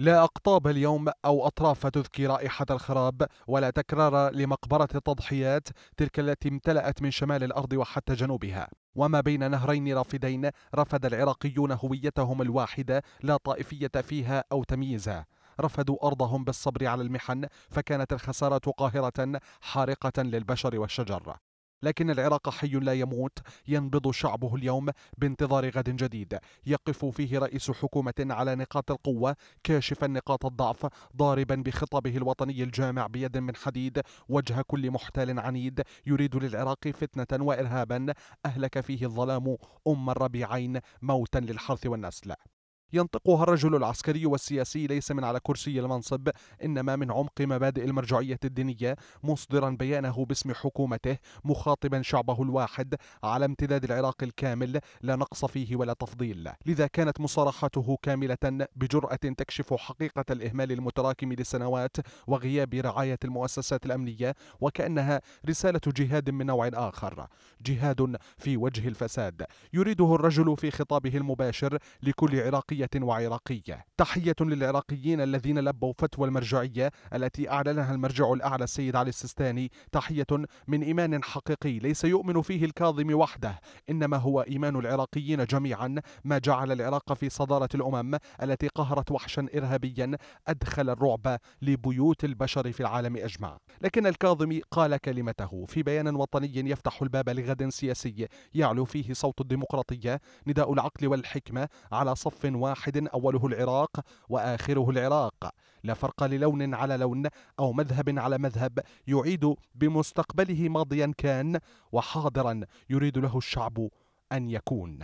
لا أقطاب اليوم أو أطراف تذكي رائحة الخراب ولا تكرار لمقبرة التضحيات تلك التي امتلأت من شمال الأرض وحتى جنوبها وما بين نهرين رافدين رفد العراقيون هويتهم الواحدة لا طائفية فيها أو تمييزا رفدوا أرضهم بالصبر على المحن فكانت الخسارة قاهرة حارقة للبشر والشجر لكن العراق حي لا يموت ينبض شعبه اليوم بانتظار غد جديد يقف فيه رئيس حكومة على نقاط القوة كاشفا نقاط الضعف ضاربا بخطابه الوطني الجامع بيد من حديد وجه كل محتال عنيد يريد للعراق فتنة وإرهابا أهلك فيه الظلام أم الربيعين موتا للحرث والنسل ينطقها الرجل العسكري والسياسي ليس من على كرسي المنصب إنما من عمق مبادئ المرجعية الدينية مصدرا بيانه باسم حكومته مخاطبا شعبه الواحد على امتداد العراق الكامل لا نقص فيه ولا تفضيل لذا كانت مصارحته كاملة بجرأة تكشف حقيقة الإهمال المتراكم لسنوات وغياب رعاية المؤسسات الأمنية وكأنها رسالة جهاد من نوع آخر جهاد في وجه الفساد يريده الرجل في خطابه المباشر لكل عراقي سورية وعراقية تحية للعراقيين الذين لبوا فتوى المرجعية التي أعلنها المرجع الأعلى السيد علي السيستاني تحية من إيمان حقيقي ليس يؤمن فيه الكاظم وحده إنما هو إيمان العراقيين جميعا ما جعل العراق في صدارة الأمم التي قهرت وحشا إرهابيا أدخل الرعب لبيوت البشر في العالم أجمع لكن الكاظم قال كلمته في بيان وطني يفتح الباب لغد سياسي يعلو فيه صوت الديمقراطية نداء العقل والحكمة على صف واحد واحد أوله العراق وآخره العراق لا فرق للون على لون أو مذهب على مذهب يعيد بمستقبله ماضيا كان وحاضرا يريد له الشعب أن يكون